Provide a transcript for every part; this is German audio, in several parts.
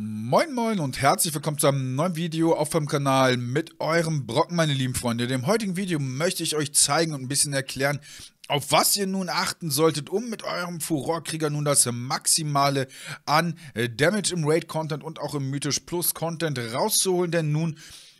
Moin Moin und herzlich willkommen zu einem neuen Video auf meinem Kanal mit eurem Brocken, meine lieben Freunde. In dem heutigen Video möchte ich euch zeigen und ein bisschen erklären, auf was ihr nun achten solltet, um mit eurem Furorkrieger nun das Maximale an äh, Damage im Raid-Content und auch im Mythisch Plus-Content rauszuholen, denn nun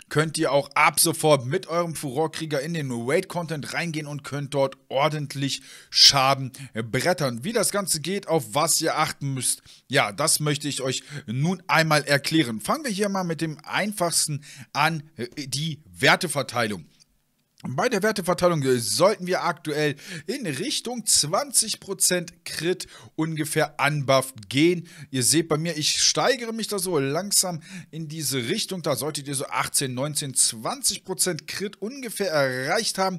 könnt ihr auch ab sofort mit eurem Furorkrieger in den Raid-Content reingehen und könnt dort ordentlich Schaden brettern. Wie das Ganze geht, auf was ihr achten müsst, ja, das möchte ich euch nun einmal erklären. Fangen wir hier mal mit dem einfachsten an, äh, die Werteverteilung. Bei der Werteverteilung sollten wir aktuell in Richtung 20% Crit ungefähr anbufft gehen. Ihr seht bei mir, ich steigere mich da so langsam in diese Richtung. Da solltet ihr so 18, 19, 20% Crit ungefähr erreicht haben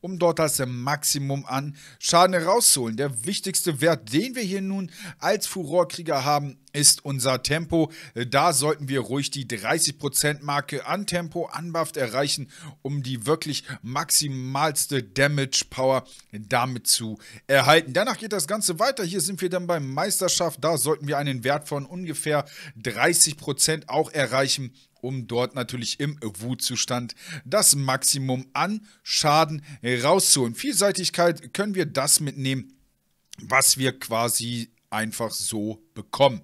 um dort das Maximum an Schaden herauszuholen. Der wichtigste Wert, den wir hier nun als Furorkrieger haben, ist unser Tempo. Da sollten wir ruhig die 30% Marke an Tempo anbufft erreichen, um die wirklich maximalste Damage Power damit zu erhalten. Danach geht das Ganze weiter. Hier sind wir dann beim Meisterschaft. Da sollten wir einen Wert von ungefähr 30% auch erreichen um dort natürlich im Wutzustand das Maximum an Schaden rauszuholen. Vielseitigkeit können wir das mitnehmen, was wir quasi einfach so bekommen.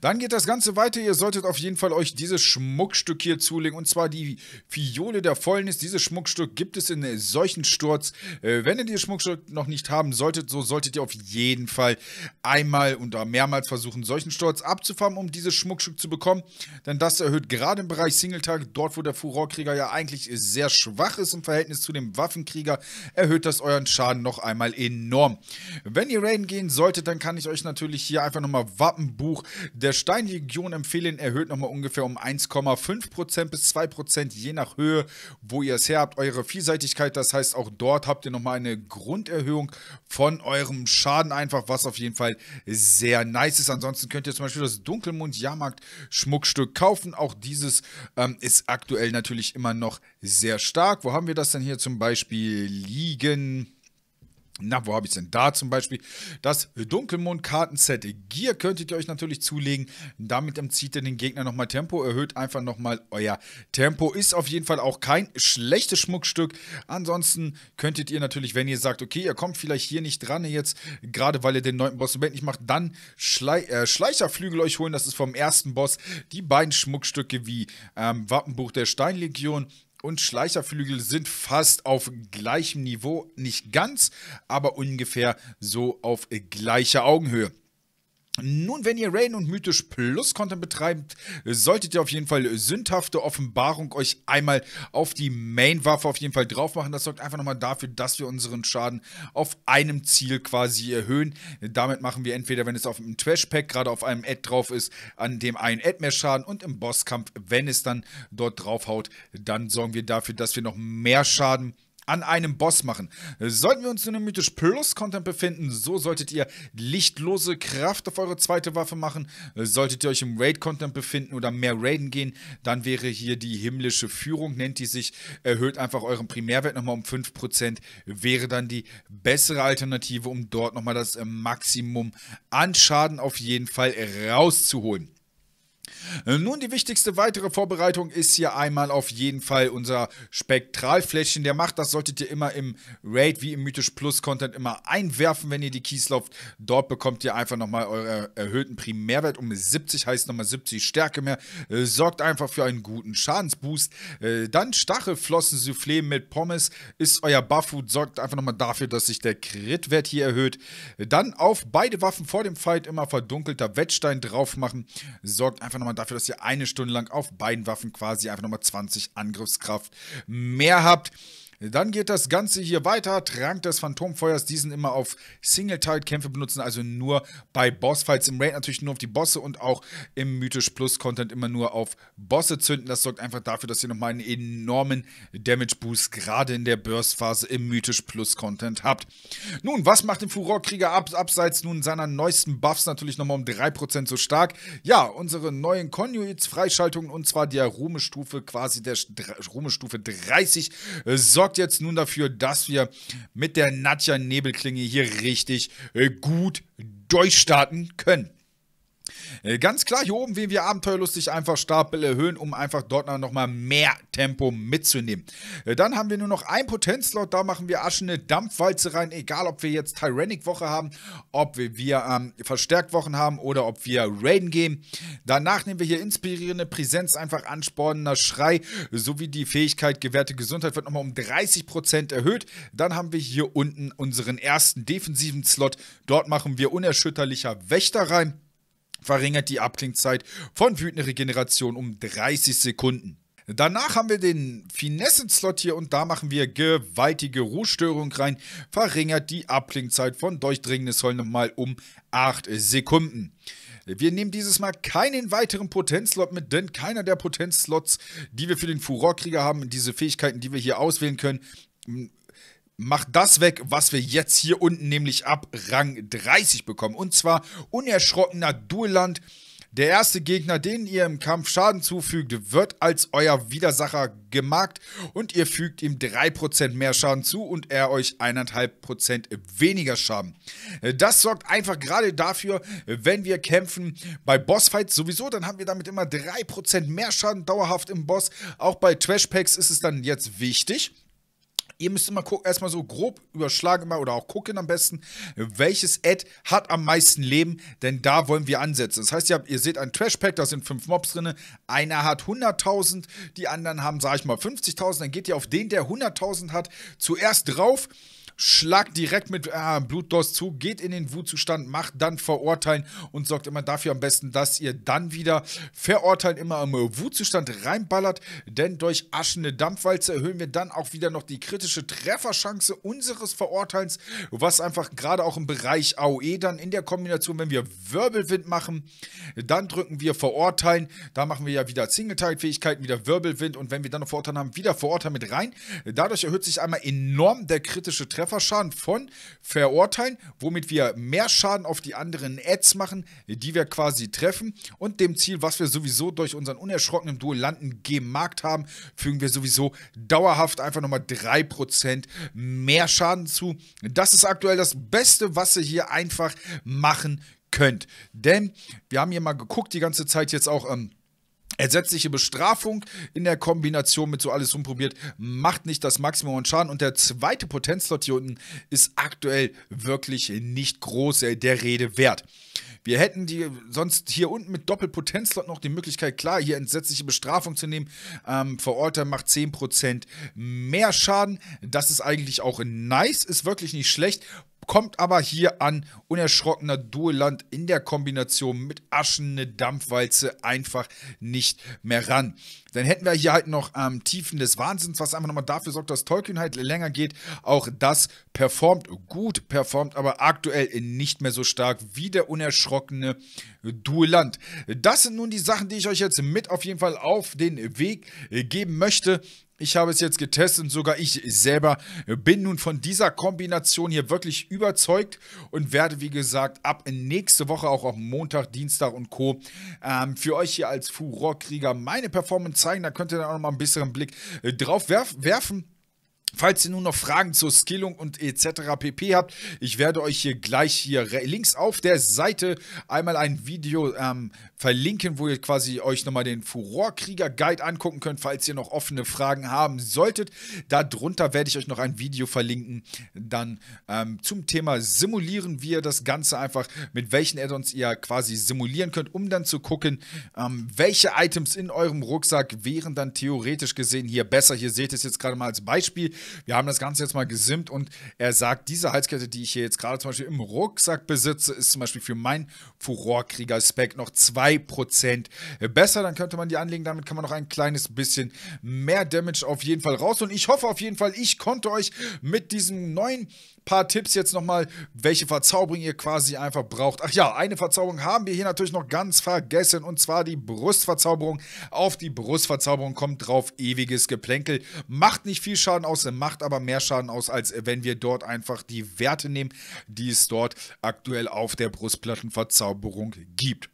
Dann geht das Ganze weiter. Ihr solltet auf jeden Fall euch dieses Schmuckstück hier zulegen. Und zwar die Fiole der Fäulnis. Dieses Schmuckstück gibt es in solchen Sturz. Äh, wenn ihr dieses Schmuckstück noch nicht haben solltet, so solltet ihr auf jeden Fall einmal und mehrmals versuchen, solchen Sturz abzufarmen, um dieses Schmuckstück zu bekommen. Denn das erhöht gerade im Bereich Singletag, dort wo der Furorkrieger ja eigentlich sehr schwach ist im Verhältnis zu dem Waffenkrieger, erhöht das euren Schaden noch einmal enorm. Wenn ihr Raiden gehen solltet, dann kann ich euch natürlich hier einfach nochmal Farbenbuch der Steinlegion empfehlen, erhöht nochmal ungefähr um 1,5% bis 2%, je nach Höhe, wo ihr es her habt, eure Vielseitigkeit. Das heißt, auch dort habt ihr nochmal eine Grunderhöhung von eurem Schaden einfach, was auf jeden Fall sehr nice ist. Ansonsten könnt ihr zum Beispiel das Dunkelmond Jahrmarkt Schmuckstück kaufen. Auch dieses ähm, ist aktuell natürlich immer noch sehr stark. Wo haben wir das denn hier zum Beispiel liegen? Na, wo habe ich es denn da zum Beispiel? Das Dunkelmond-Kartenset Gear könntet ihr euch natürlich zulegen. Damit entzieht ihr den Gegner nochmal Tempo, erhöht einfach nochmal euer Tempo. Ist auf jeden Fall auch kein schlechtes Schmuckstück. Ansonsten könntet ihr natürlich, wenn ihr sagt, okay, ihr kommt vielleicht hier nicht dran jetzt, gerade weil ihr den neunten Boss im Bett nicht macht, dann Schle äh, Schleicherflügel euch holen. Das ist vom ersten Boss. Die beiden Schmuckstücke wie ähm, Wappenbuch der Steinlegion und Schleicherflügel sind fast auf gleichem Niveau, nicht ganz, aber ungefähr so auf gleicher Augenhöhe. Nun, wenn ihr Rain und Mythisch Plus Content betreibt, solltet ihr auf jeden Fall sündhafte Offenbarung euch einmal auf die Main-Waffe auf jeden Fall drauf machen. Das sorgt einfach nochmal dafür, dass wir unseren Schaden auf einem Ziel quasi erhöhen. Damit machen wir entweder, wenn es auf einem Trash-Pack gerade auf einem Ad drauf ist, an dem einen Ad mehr Schaden und im Bosskampf, wenn es dann dort draufhaut, dann sorgen wir dafür, dass wir noch mehr Schaden an einem Boss machen. Sollten wir uns in einem mythisch plus Content befinden, so solltet ihr lichtlose Kraft auf eure zweite Waffe machen. Solltet ihr euch im Raid Content befinden oder mehr raiden gehen, dann wäre hier die himmlische Führung, nennt die sich, erhöht einfach euren Primärwert nochmal um 5%, wäre dann die bessere Alternative, um dort nochmal das Maximum an Schaden auf jeden Fall rauszuholen. Äh, nun, die wichtigste weitere Vorbereitung ist hier einmal auf jeden Fall unser Spektralfläschchen der Macht. Das solltet ihr immer im Raid wie im Mythisch Plus Content immer einwerfen, wenn ihr die Keys lauft. Dort bekommt ihr einfach nochmal euren erhöhten Primärwert um 70, heißt nochmal 70 Stärke mehr. Äh, sorgt einfach für einen guten Schadensboost. Äh, dann Stachelflossen-Soufflé mit Pommes ist euer Bufffood. Sorgt einfach nochmal dafür, dass sich der Crit-Wert hier erhöht. Dann auf beide Waffen vor dem Fight immer verdunkelter Wettstein drauf machen. Sorgt einfach nochmal dafür, dass ihr eine Stunde lang auf beiden Waffen quasi einfach nochmal 20 Angriffskraft mehr habt. Dann geht das Ganze hier weiter. Trank des Phantomfeuers, diesen immer auf Single-Tide-Kämpfe benutzen, also nur bei Bossfights. Im Raid natürlich nur auf die Bosse und auch im Mythisch Plus-Content immer nur auf Bosse zünden. Das sorgt einfach dafür, dass ihr nochmal einen enormen Damage-Boost gerade in der Burst-Phase im Mythisch Plus-Content habt. Nun, was macht den Furor-Krieger ab, abseits nun seiner neuesten Buffs natürlich nochmal um 3% so stark? Ja, unsere neuen Conduits-Freischaltungen und zwar die Ruhmestufe, quasi der Ruhmestufe 30, sorgt sorgt jetzt nun dafür, dass wir mit der Nadja Nebelklinge hier richtig äh, gut durchstarten können. Äh, ganz klar, hier oben wir abenteuerlustig einfach Stapel erhöhen, um einfach dort nochmal mehr Tempo mitzunehmen. Äh, dann haben wir nur noch einen Potenzlot, da machen wir aschene Dampfwalze rein, egal ob wir jetzt Tyrannic-Woche haben, ob wir, wir ähm, Verstärkt-Wochen haben oder ob wir Raiden gehen. Danach nehmen wir hier inspirierende Präsenz, einfach anspornender Schrei, sowie die Fähigkeit gewährte Gesundheit wird nochmal um 30% erhöht. Dann haben wir hier unten unseren ersten defensiven Slot, dort machen wir unerschütterlicher Wächter rein verringert die Abklingzeit von wütende Regeneration um 30 Sekunden. Danach haben wir den finesse slot hier und da machen wir gewaltige Ruhestörung rein, verringert die Abklingzeit von durchdringendes Heulen nochmal um 8 Sekunden. Wir nehmen dieses Mal keinen weiteren Potenzslot mit, denn keiner der Potenzslots, die wir für den Furorkrieger haben, diese Fähigkeiten, die wir hier auswählen können, macht das weg, was wir jetzt hier unten nämlich ab Rang 30 bekommen. Und zwar unerschrockener Duelland. Der erste Gegner, den ihr im Kampf Schaden zufügt, wird als euer Widersacher gemarkt und ihr fügt ihm 3% mehr Schaden zu und er euch 1,5% weniger Schaden. Das sorgt einfach gerade dafür, wenn wir kämpfen bei Bossfights sowieso, dann haben wir damit immer 3% mehr Schaden dauerhaft im Boss. Auch bei Trashpacks ist es dann jetzt wichtig ihr müsst immer gucken, erstmal so grob überschlagen immer oder auch gucken am besten, welches Ad hat am meisten Leben, denn da wollen wir ansetzen. Das heißt, ihr, habt, ihr seht ein Trashpack, da sind fünf Mobs drin, einer hat 100.000, die anderen haben, sag ich mal, 50.000, dann geht ihr auf den, der 100.000 hat, zuerst drauf schlagt direkt mit ah, Blutdurst zu, geht in den Wutzustand, macht dann verurteilen und sorgt immer dafür am besten, dass ihr dann wieder verurteilen immer im Wutzustand reinballert, denn durch aschende Dampfwalze erhöhen wir dann auch wieder noch die kritische Trefferchance unseres Verurteilens, was einfach gerade auch im Bereich AOE dann in der Kombination, wenn wir Wirbelwind machen, dann drücken wir verurteilen, da machen wir ja wieder single Singletide-Fähigkeiten, wieder Wirbelwind und wenn wir dann noch verurteilen haben, wieder verurteilen mit rein. Dadurch erhöht sich einmal enorm der kritische Treffer Trefferschaden von verurteilen, womit wir mehr Schaden auf die anderen Ads machen, die wir quasi treffen. Und dem Ziel, was wir sowieso durch unseren unerschrockenen Duellanten gemarkt haben, fügen wir sowieso dauerhaft einfach nochmal 3% mehr Schaden zu. Das ist aktuell das Beste, was ihr hier einfach machen könnt. Denn wir haben hier mal geguckt, die ganze Zeit jetzt auch. Ähm, ersetzliche Bestrafung in der Kombination mit so alles rumprobiert macht nicht das Maximum an Schaden. Und der zweite Potenzslot hier unten ist aktuell wirklich nicht groß äh, der Rede wert. Wir hätten die sonst hier unten mit Doppelpotenzslot noch die Möglichkeit, klar, hier entsetzliche Bestrafung zu nehmen. Ähm, Verorter macht 10% mehr Schaden. Das ist eigentlich auch nice, ist wirklich nicht schlecht kommt aber hier an unerschrockener Duelland in der Kombination mit aschene Dampfwalze einfach nicht mehr ran. Dann hätten wir hier halt noch am ähm, Tiefen des Wahnsinns, was einfach nochmal dafür sorgt, dass Tolkien halt länger geht. Auch das performt gut, performt aber aktuell nicht mehr so stark wie der unerschrockene Duelland. Das sind nun die Sachen, die ich euch jetzt mit auf jeden Fall auf den Weg geben möchte. Ich habe es jetzt getestet und sogar ich selber bin nun von dieser Kombination hier wirklich überzeugt und werde, wie gesagt, ab nächste Woche auch auf Montag, Dienstag und Co. Ähm, für euch hier als Furorkrieger meine Performance zeigen. Da könnt ihr dann auch nochmal einen besseren Blick äh, drauf werfen. Falls ihr nun noch Fragen zur Skillung und etc. pp habt, ich werde euch hier gleich hier links auf der Seite einmal ein Video ähm, verlinken, wo ihr quasi euch nochmal den Furorkrieger-Guide angucken könnt, falls ihr noch offene Fragen haben solltet. Darunter werde ich euch noch ein Video verlinken, dann ähm, zum Thema Simulieren, wie ihr das Ganze einfach, mit welchen Addons ihr quasi simulieren könnt, um dann zu gucken, ähm, welche Items in eurem Rucksack wären dann theoretisch gesehen hier besser. Hier seht ihr es jetzt gerade mal als Beispiel. Wir haben das Ganze jetzt mal gesimmt und er sagt, diese Halskette, die ich hier jetzt gerade zum Beispiel im Rucksack besitze, ist zum Beispiel für mein Furorkrieger-Spec noch 2% besser. Dann könnte man die anlegen, damit kann man noch ein kleines bisschen mehr Damage auf jeden Fall raus. Und ich hoffe auf jeden Fall, ich konnte euch mit diesen neuen paar Tipps jetzt nochmal, welche Verzauberung ihr quasi einfach braucht. Ach ja, eine Verzauberung haben wir hier natürlich noch ganz vergessen und zwar die Brustverzauberung. Auf die Brustverzauberung kommt drauf ewiges Geplänkel. Macht nicht viel Schaden aus, macht aber mehr Schaden aus, als wenn wir dort einfach die Werte nehmen, die es dort aktuell auf der Brustplattenverzauberung gibt.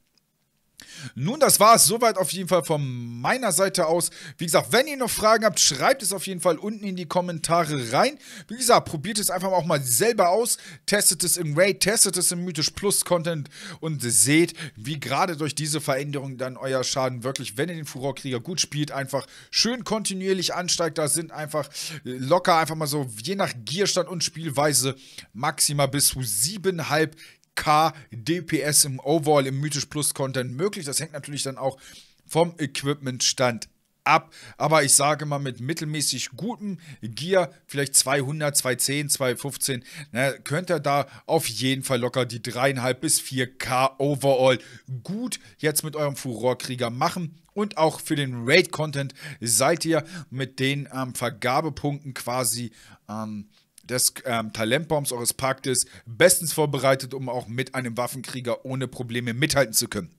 Nun, das war es soweit auf jeden Fall von meiner Seite aus. Wie gesagt, wenn ihr noch Fragen habt, schreibt es auf jeden Fall unten in die Kommentare rein. Wie gesagt, probiert es einfach auch mal selber aus. Testet es im Raid, testet es im Mythisch Plus Content und seht, wie gerade durch diese Veränderung dann euer Schaden wirklich, wenn ihr den Furorkrieger gut spielt, einfach schön kontinuierlich ansteigt. Da sind einfach locker einfach mal so, je nach Gierstand und Spielweise, maximal bis zu 7,5 K DPS im Overall im Mythisch Plus Content möglich. Das hängt natürlich dann auch vom Equipmentstand ab. Aber ich sage mal, mit mittelmäßig gutem Gear, vielleicht 200, 210, 215, na, könnt ihr da auf jeden Fall locker die 3,5 bis 4K Overall gut jetzt mit eurem Furorkrieger machen. Und auch für den Raid-Content seid ihr mit den ähm, Vergabepunkten quasi ähm, des ähm, Talentbaums eures Paktes bestens vorbereitet, um auch mit einem Waffenkrieger ohne Probleme mithalten zu können.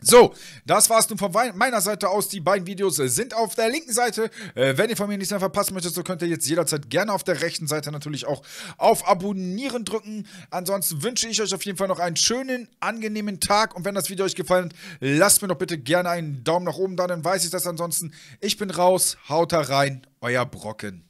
So, das war's nun von meiner Seite aus. Die beiden Videos sind auf der linken Seite. Äh, wenn ihr von mir nichts mehr verpassen möchtet, so könnt ihr jetzt jederzeit gerne auf der rechten Seite natürlich auch auf Abonnieren drücken. Ansonsten wünsche ich euch auf jeden Fall noch einen schönen, angenehmen Tag. Und wenn das Video euch gefallen hat, lasst mir doch bitte gerne einen Daumen nach oben da, dann weiß ich das. Ansonsten, ich bin raus, haut da rein, euer Brocken.